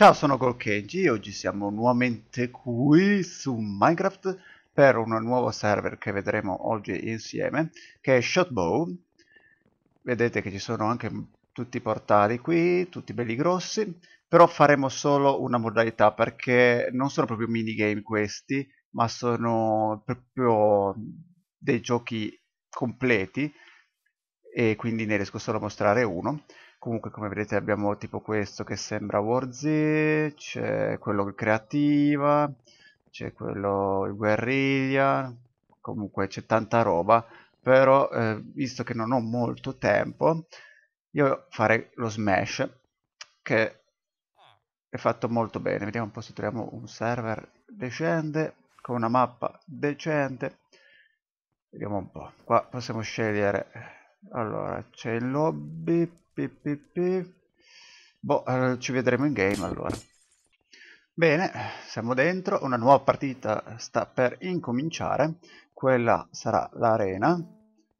Ciao, sono Golkenji e oggi siamo nuovamente qui su Minecraft per un nuovo server che vedremo oggi insieme, che è Shotbow. Vedete che ci sono anche tutti i portali qui, tutti belli grossi, però faremo solo una modalità perché non sono proprio minigame questi, ma sono proprio dei giochi completi e quindi ne riesco solo a mostrare uno comunque come vedete abbiamo tipo questo che sembra Warzy c'è quello creativa c'è quello il guerriglia comunque c'è tanta roba però eh, visto che non ho molto tempo io farei lo smash che è fatto molto bene vediamo un po' se troviamo un server decente con una mappa decente vediamo un po' qua possiamo scegliere allora c'è il lobby Boh, eh, ci vedremo in game allora. Bene, siamo dentro, una nuova partita sta per incominciare, quella sarà l'arena,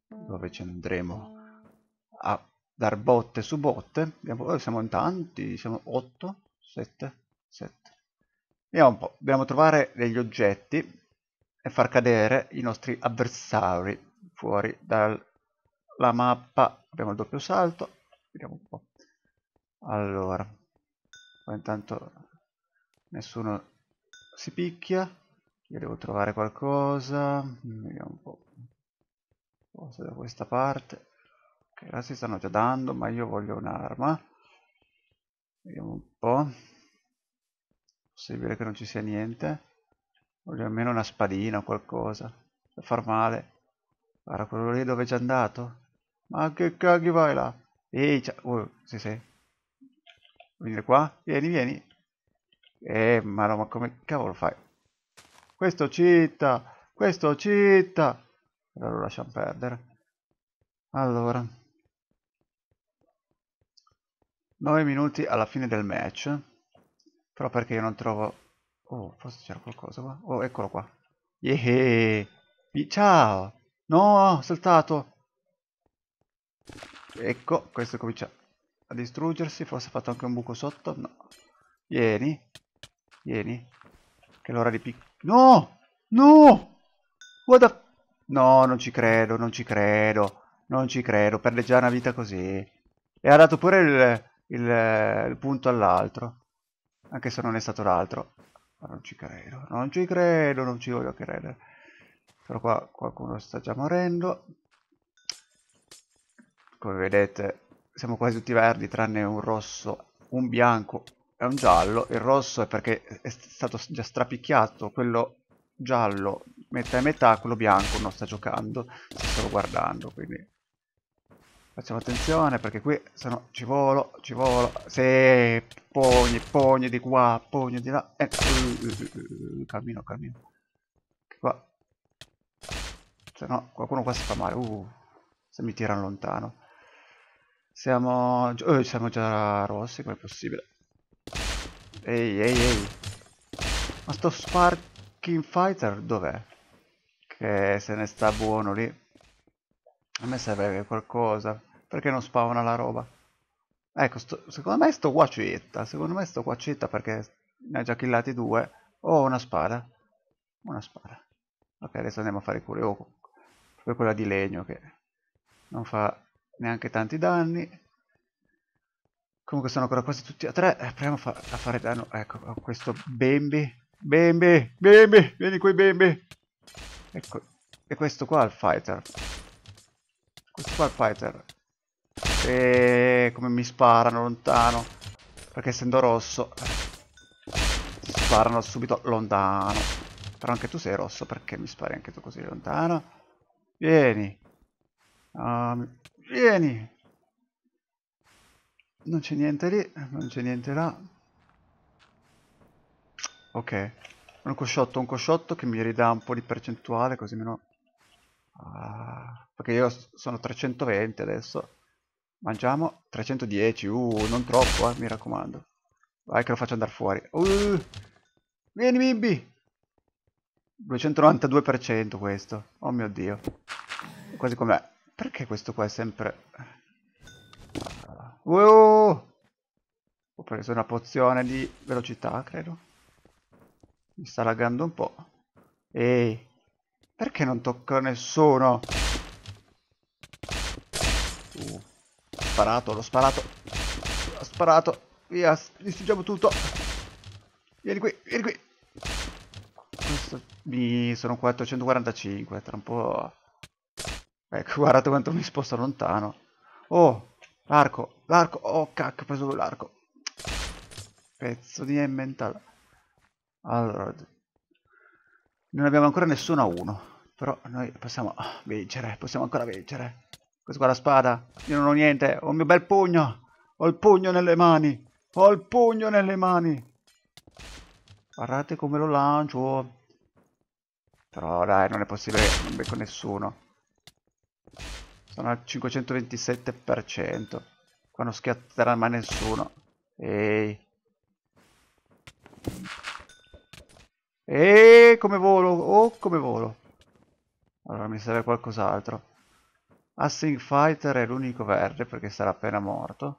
dove ci andremo a dar botte su botte, Abbiamo, eh, siamo in tanti, siamo 8, 7, 7. Vediamo un po', dobbiamo trovare degli oggetti e far cadere i nostri avversari fuori dalla mappa, abbiamo il doppio salto, vediamo un po' allora qua intanto nessuno si picchia io devo trovare qualcosa vediamo un po' cosa da questa parte ok là si stanno già dando ma io voglio un'arma vediamo un po' possibile che non ci sia niente voglio almeno una spadina o qualcosa per far male guarda quello lì dove è già andato ma che caghi vai là Ehi, ciao. Oh, sì, sì. Vieni qua. Vieni, vieni. Eh, ma no, ma come cavolo fai? Questo citta. Questo citta. Allora lo lasciamo perdere. Allora. 9 minuti alla fine del match. Però perché io non trovo... Oh, forse c'era qualcosa qua. Oh, eccolo qua. Yeah. Ciao. No, ho saltato. Ecco, questo comincia a distruggersi. Forse ha fatto anche un buco sotto. No. Vieni. Vieni. Che l'ora di pic... No! No! What the... No, non ci credo, non ci credo. Non ci credo. Perde già una vita così. E ha dato pure il, il, il punto all'altro. Anche se non è stato l'altro. Ma non ci credo. Non ci credo, non ci voglio credere. Però qua qualcuno sta già morendo come vedete siamo quasi tutti verdi tranne un rosso, un bianco e un giallo, il rosso è perché è stato già strapicchiato, quello giallo metà e metà, quello bianco non sta giocando, sta solo guardando, quindi facciamo attenzione perché qui se ci volo, ci volo, se pogni, pogni di qua, pogni di là, eh, uh, cammino, cammino, qua, se no qualcuno qua si fa male, uh, se mi tirano lontano. Siamo... Oh, siamo già rossi, com'è possibile? Ehi, ehi, ehi. Ma sto Sparking Fighter dov'è? Che se ne sta buono lì. A me serve qualcosa. Perché non spawna la roba? Ecco, sto, secondo me sto qua citta. Secondo me sto qua citta perché ne ha già killati due. Oh, una spada. Una spada. Ok, adesso andiamo a fare i curi. Oh, proprio quella di legno che non fa neanche tanti danni. Comunque sono ancora quasi tutti a tre. Eh, proviamo fa a fare danno. Ecco, a questo Bambi. Bambi, Bambi, vieni qui Bembi. Ecco, e questo qua è il fighter. Questo qua è il fighter. E come mi sparano lontano. Perché essendo rosso, sparano subito lontano. Però anche tu sei rosso, perché mi spari anche tu così lontano? Vieni. Um, Vieni. Non c'è niente lì, non c'è niente là. Ok. Un cosciotto, un cosciotto che mi ridà un po' di percentuale, così meno... Ah, perché io sono 320 adesso. Mangiamo 310, uh, non troppo, eh, mi raccomando. Vai che lo faccio andare fuori. Uh, vieni bimbi! 292% questo, oh mio dio. Quasi com'è. Perché questo qua è sempre... Uh! Ho preso una pozione di velocità, credo. Mi sta laggando un po'. Ehi, perché non tocca nessuno? Uh, ho sparato, l'ho sparato. Ho sparato. Via, distruggiamo tutto. Vieni qui, vieni qui. Questo... Mi sono 445, tra un po'... Ecco, guardate quanto mi sposto lontano. Oh, l'arco, l'arco. Oh, cacchio, ho preso l'arco. Pezzo di mental. Allora, non abbiamo ancora nessuno a uno. Però noi possiamo vincere, possiamo ancora vincere. Questa qua è la spada, io non ho niente, ho il mio bel pugno. Ho il pugno nelle mani, ho il pugno nelle mani. Guardate come lo lancio. Però dai, non è possibile non becco nessuno. Sono al 527%. Qua non schiatterà mai nessuno. Ehi. E come volo? Oh, come volo. Allora mi serve qualcos'altro. Assing Fighter è l'unico verde perché sarà appena morto.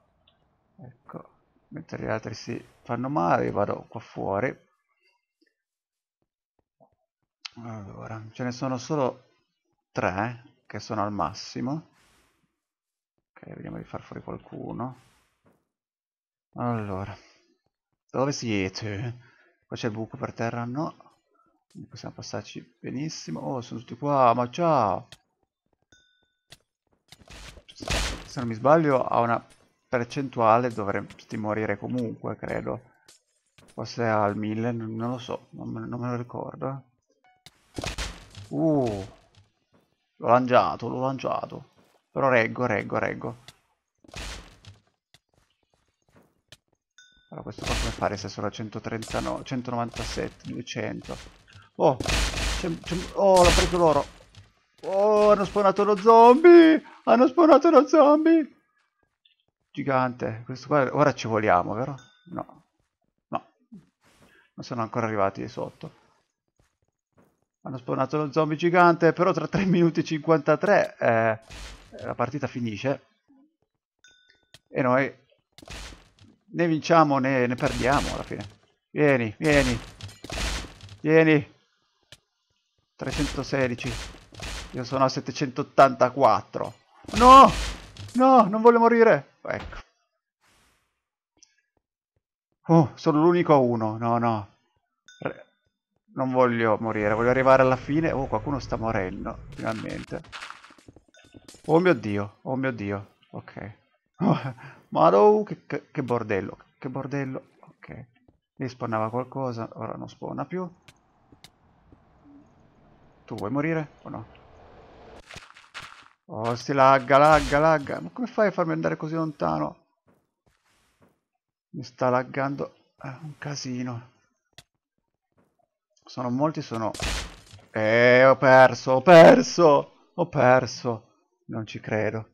Ecco, mentre gli altri si fanno male, io vado qua fuori. Allora, ce ne sono solo tre. Eh che sono al massimo. Ok, vediamo di far fuori qualcuno. Allora, dove siete? Qua c'è il buco per terra? No. Possiamo passarci benissimo. Oh, sono tutti qua, ma ciao! Se non mi sbaglio ha una percentuale, dovresti morire comunque, credo. Forse al 1000, non lo so, non me, non me lo ricordo. Uh, L'ho lanciato, l'ho lanciato. Però reggo, reggo, reggo. Allora questo qua come fare se sono a 139, 197, 200. Oh, c oh l'ho preso loro. Oh, hanno spawnato lo zombie! Hanno spawnato lo zombie! Gigante. Questo qua, ora ci vogliamo, vero? No. No. Non sono ancora arrivati sotto hanno spawnato lo zombie gigante, però tra 3 minuti e 53 eh, la partita finisce e noi né vinciamo né, ne perdiamo alla fine. Vieni, vieni, vieni. 316. Io sono a 784. No! No, non voglio morire. Ecco. Oh, sono l'unico a uno. No, no. Non voglio morire, voglio arrivare alla fine. Oh, qualcuno sta morendo, finalmente. Oh mio Dio, oh mio Dio. Ok. Oh, Madò, uh, che, che, che bordello, che bordello. Ok. Lì spawnava qualcosa, ora non spawna più. Tu vuoi morire o no? Oh, si lagga, lagga, lagga. Ma come fai a farmi andare così lontano? Mi sta laggando eh, un casino. Sono molti, sono... Eh, ho perso, ho perso, ho perso. Non ci credo.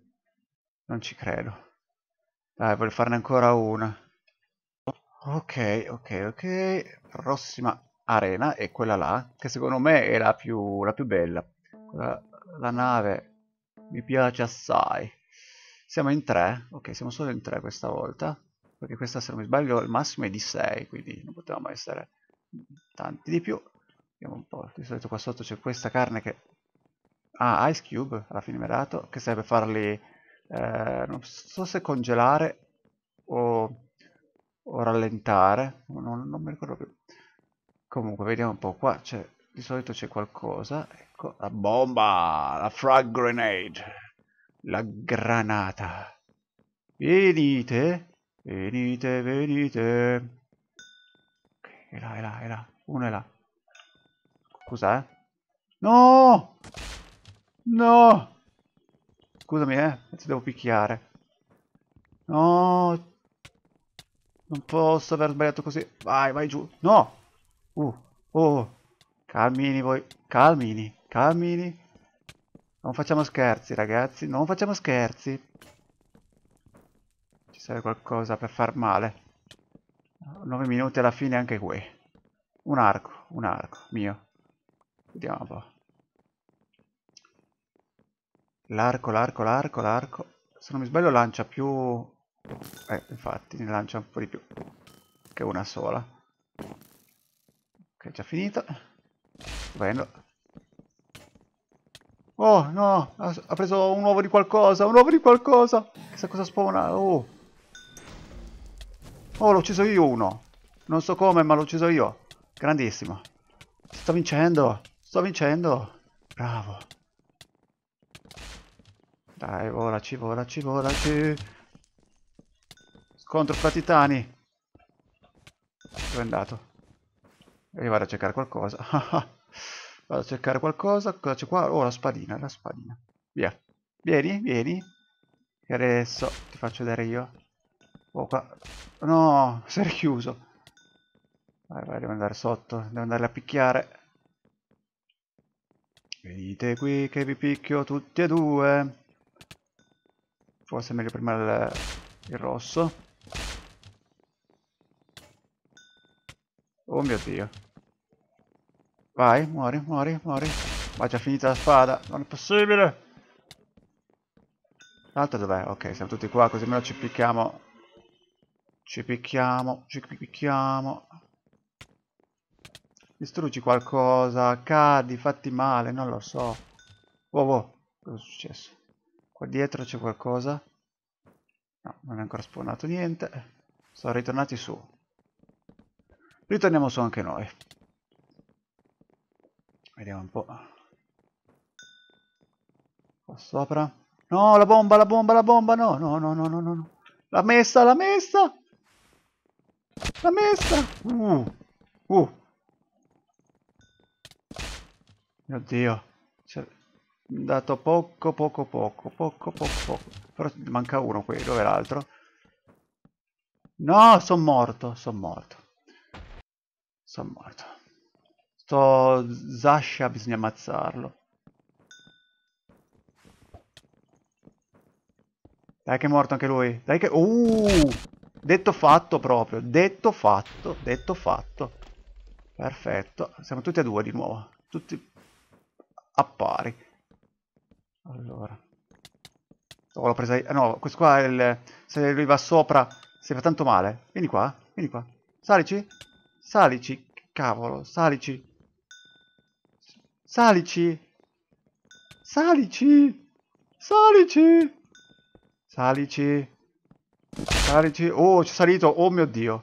Non ci credo. Dai, voglio farne ancora una. Ok, ok, ok. Prossima arena è quella là, che secondo me è la più, la più bella. Quella, la nave mi piace assai. Siamo in tre, ok, siamo solo in tre questa volta, perché questa se non mi sbaglio il massimo è di sei, quindi non potevamo essere tanti di più vediamo un po' di solito qua sotto c'è questa carne che ha ah, Ice Cube alla fine mi ha dato che serve farli eh, non so se congelare o, o rallentare non, non, mi ricordo più comunque vediamo un po' qua di solito c'è qualcosa ecco la bomba la frag grenade la granata venite venite venite è là, è là, è là. Uno è là. Cos'è? eh. No! No! Scusami, eh. Ti devo picchiare. No! Non posso aver sbagliato così. Vai, vai giù. No! Uh, oh. Calmini voi. Calmini, calmini. Non facciamo scherzi, ragazzi. Non facciamo scherzi. Ci serve qualcosa per far male. 9 minuti alla fine anche qui. Un arco, un arco, mio. Vediamo un po'. L'arco, l'arco, l'arco, l'arco. Se non mi sbaglio lancia più... Eh, infatti, ne lancia un po' di più. Che una sola. Ok, già finita. Bene. Oh, no! Ha preso un uovo di qualcosa, un uovo di qualcosa! Chissà cosa spawna... Oh! Oh, l'ho ucciso io uno. Non so come, ma l'ho ucciso io. Grandissimo. Sto vincendo. Sto vincendo. Bravo. Dai, volaci, volaci, volaci. Scontro fra titani. Dove è andato? E vado a cercare qualcosa. vado a cercare qualcosa. Cosa c'è qua? Oh, la spadina, la spadina. Via. Vieni, vieni. E adesso ti faccio vedere io. Oh, qua... No, si è richiuso. Vai, vai, devo andare sotto, devo andare a picchiare. Venite qui che vi picchio tutti e due. Forse è meglio prima il, il rosso. Oh mio dio. Vai, muori, muori, muori. Ma è già finita la spada, non è possibile. L'altro dov'è? Ok, siamo tutti qua, così almeno ci picchiamo ci picchiamo, ci picchiamo. Distruggi qualcosa, cadi, fatti male, non lo so. Wow, wow, cosa è successo? Qua dietro c'è qualcosa? No, non è ancora spawnato niente. Sono ritornati su. Ritorniamo su anche noi. Vediamo un po'. Qua sopra. No, la bomba, la bomba, la bomba, no, no, no, no, no, no. L'ha messa, l'ha messa! La messa! Uh! Uh! Mio Dio. C'è cioè, andato poco, poco, poco, poco, poco, poco. Però manca uno qui, dove l'altro? No, sono morto, sono morto. Sono morto. Sto Zasha bisogna ammazzarlo. Dai che è morto anche lui. Dai che... Uh! Detto fatto proprio, detto fatto, detto fatto. Perfetto, siamo tutti a due di nuovo, tutti a pari. Allora. Oh, l'ho presa io. Eh, no, questo qua è il... Se lui va sopra si fa tanto male. Vieni qua, vieni qua. Salici? Salici, cavolo, salici. Salici. Salici. Salici. Salici. Carici. Oh, ci è salito. Oh mio Dio.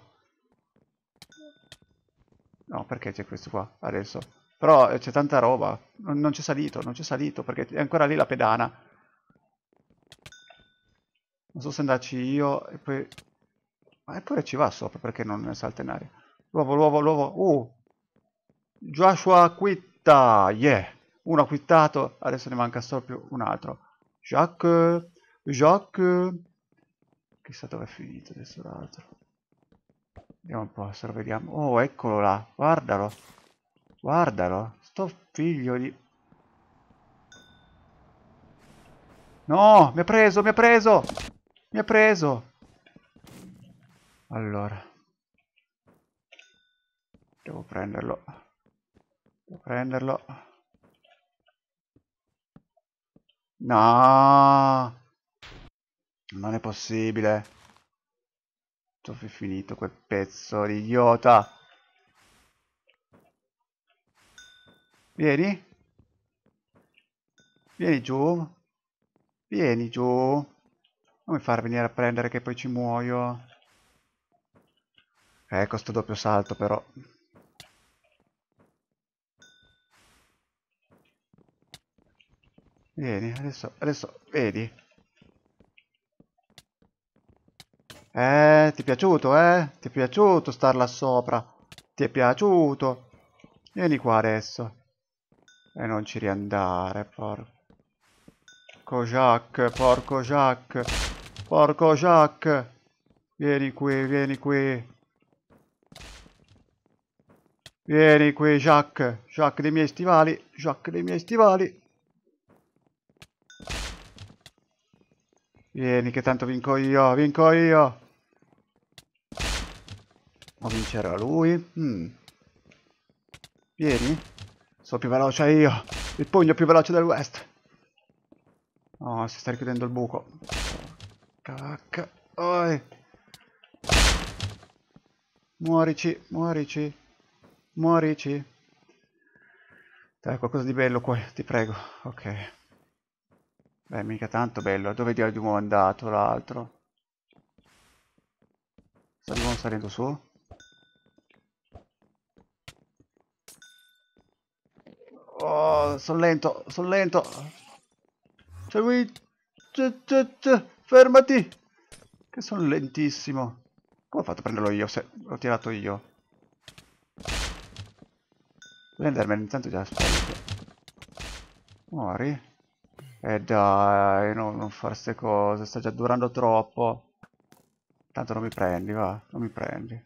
No, perché c'è questo qua adesso? Però eh, c'è tanta roba. Non, non c'è salito, non c'è salito, perché è ancora lì la pedana. Non so se andarci io e poi... Ma eppure ci va sopra, perché non salta in aria? L'uovo, l'uovo, l'uovo. Uh! Joshua quitta! Yeah! Uno ha quittato, adesso ne manca solo più un altro. Jacques... Jacques... Chissà dove è finito adesso l'altro. Vediamo un po', se lo vediamo. Oh, eccolo là, guardalo. Guardalo, sto figlio di... No, mi ha preso, mi ha preso! Mi ha preso! Allora. Devo prenderlo. Devo prenderlo. nooo non è possibile. Tu Troppo finito quel pezzo di idiota. Vieni. Vieni giù. Vieni giù. Non mi far venire a prendere che poi ci muoio. Ecco eh, sto doppio salto però. Vieni, adesso, adesso, vedi. Eh, ti è piaciuto, eh? Ti è piaciuto star là sopra? Ti è piaciuto? Vieni qua adesso. E non ci riandare, porco Jacques, porco Jacques, porco Jacques. Vieni qui, vieni qui. Vieni qui, Jacques. Jacques dei miei stivali, Jacques dei miei stivali. Vieni che tanto vinco io, vinco io. O vincerà lui? Mm. Vieni. Sono più veloce io. Il pugno più veloce del West. Oh, si sta richiudendo il buco. Cacca. Oi. Muorici, muorici. Muorici. Dai, qualcosa di bello qua, ti prego. Ok. Beh, mica tanto bello. Dove di nuovo è andato l'altro? Sta salendo su? sono lento, sono lento. Segui. Fermati. Che sono lentissimo. Come ho fatto a prenderlo io se l'ho tirato io? Prendermelo intanto già spento. Muori. E dai, no, non fare queste cose, sta già durando troppo. Tanto non mi prendi, va, non mi prendi.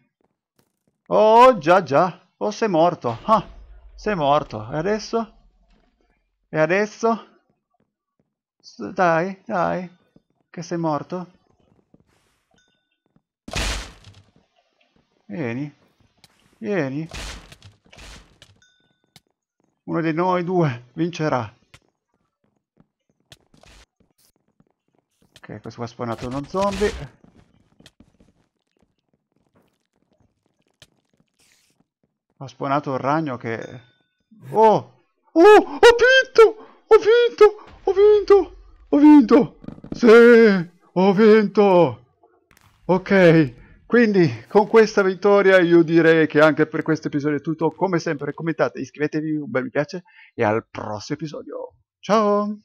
Oh, già, già. Oh, sei morto. Ah, sei morto. E adesso? E adesso? Dai, dai, che sei morto? Vieni, vieni. Uno di noi due vincerà. Ok, questo qua ha spawnato uno zombie. Ho spawnato un ragno che... Oh! Oh! Oh! Ho vinto! Ho vinto! Ho vinto! Sì! Ho vinto! Ok, quindi con questa vittoria io direi che anche per questo episodio è tutto. Come sempre commentate, iscrivetevi, un bel mi piace e al prossimo episodio. Ciao!